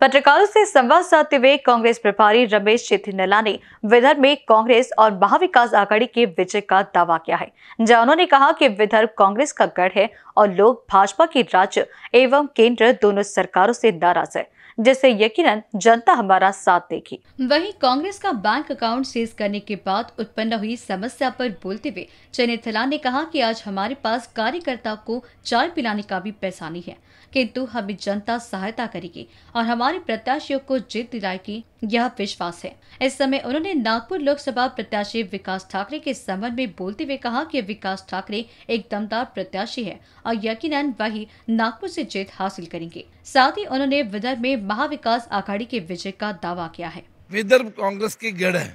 पत्रकारों से संवाद साधते हुए कांग्रेस प्रभारी रमेश चेथिनला ने विदर्भ में कांग्रेस और महाविकास आघाड़ी के विजय का दावा किया है जहां उन्होंने कहा कि विदर्भ कांग्रेस का गढ़ है और लोग भाजपा की राज्य एवं केंद्र दोनों सरकारों से नाराज है जिससे यकीनन जनता हमारा साथ देगी वहीं कांग्रेस का बैंक अकाउंट सीज करने के बाद उत्पन्न हुई समस्या पर बोलते हुए चनिथला ने कहा कि आज हमारे पास कार्यकर्ता को चाय पिलाने का भी पैसा नहीं है किंतु हमें जनता सहायता करेगी और हमारे प्रत्याशियों को जीत दिलाएगी यह विश्वास है इस समय उन्होंने नागपुर लोकसभा प्रत्याशी विकास ठाकरे के संबंध में बोलते हुए कहा कि विकास ठाकरे एक दमदार प्रत्याशी है और यकीनन वही नागपुर से जीत हासिल करेंगे साथ ही उन्होंने विदर्भ में महाविकास आघाड़ी के विजय का दावा किया है विदर्भ कांग्रेस की गढ़ है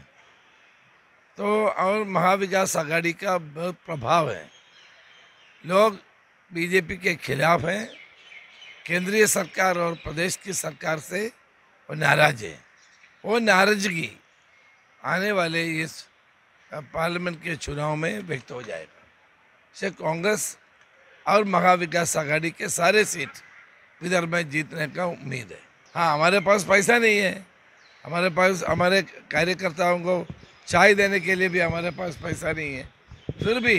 तो और महाविकास आघाड़ी का बहुत प्रभाव है लोग बीजेपी के खिलाफ है केंद्रीय सरकार और प्रदेश की सरकार से नाराज है वो नाराजगी आने वाले इस पार्लियामेंट के चुनाव में व्यक्त हो जाएगा इसे कांग्रेस और महाविकास आघाड़ी के सारे सीट विदर्भ में जीतने का उम्मीद है हाँ हमारे पास पैसा नहीं है हमारे पास हमारे कार्यकर्ताओं को चाय देने के लिए भी हमारे पास पैसा नहीं है फिर भी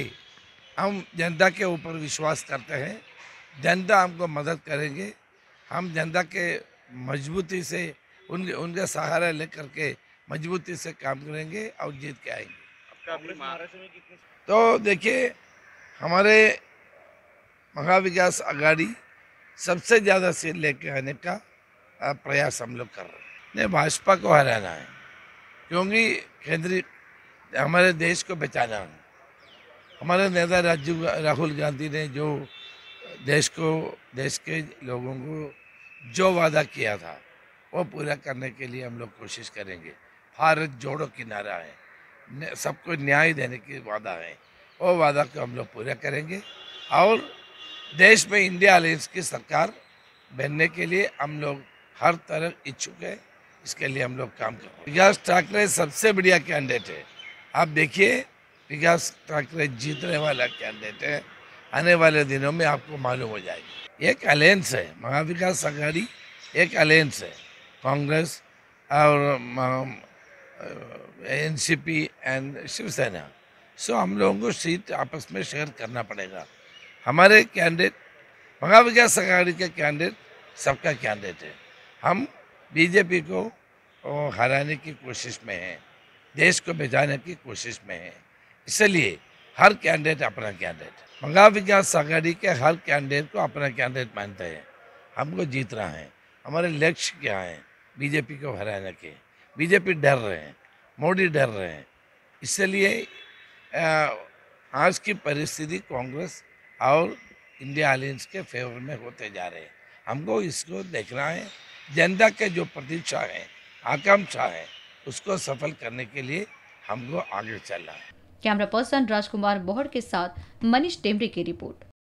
हम जनता के ऊपर विश्वास करते हैं जनता हमको मदद करेंगे हम जनता के मजबूती से उनके उनका सहारा लेकर के मजबूती से काम करेंगे और जीत के आएंगे तो देखिए हमारे महाविकास आघाड़ी सबसे ज़्यादा सीट लेके आने का प्रयास हम लोग कर रहे हैं नहीं भाजपा को हराना है क्योंकि केंद्रीय हमारे देश को बचाना है हमारे नेता राजीव राहुल गांधी ने जो देश को देश के लोगों को जो वादा किया था वो पूरा करने के लिए हम लोग कोशिश करेंगे भारत जोड़ो किनारा है सबको न्याय देने की वादा है वो वादा को हम लोग पूरा करेंगे और देश में इंडिया अलायंस की सरकार बनने के लिए हम लोग हर तरफ इच्छुक है इसके लिए हम लोग काम कर विकास ठाकरे सबसे बढ़िया कैंडिडेट है आप देखिए विकास ठाकरे जीतने वाला कैंडिडेट है आने वाले दिनों में आपको मालूम हो जाएगी एक अलायंस है महाविकास अघाड़ी एक अलायंस है कांग्रेस और N C P and Shiv Sena so हम लोगों को सीट आपस में शेयर करना पड़ेगा हमारे कैंडिडेट महा विकास अघाड़ी के कैंडिडेट सबका कैंडिडेट है हम बीजेपी को हराने की कोशिश में हैं देश को भेजाने की कोशिश में हैं इसलिए हर कैंडिडेट अपना कैंडिडेट बंगाल विकास अघाड़ी के हर कैंडिडेट को अपना कैंडिडेट मानते हैं हमको जीतना है हमारे लक्ष्य क्या है बीजेपी को हराने के बीजेपी डर रहे हैं मोदी डर रहे हैं इसलिए आज की परिस्थिति कांग्रेस और इंडिया अलायंस के फेवर में होते जा रहे हैं हमको इसको देखना है जनता के जो प्रतीक्षा है आकांक्षा है उसको सफल करने के लिए हमको आगे चलना है कैमरा पर्सन राजकुमार बोहड़ के साथ मनीष टेमरी की रिपोर्ट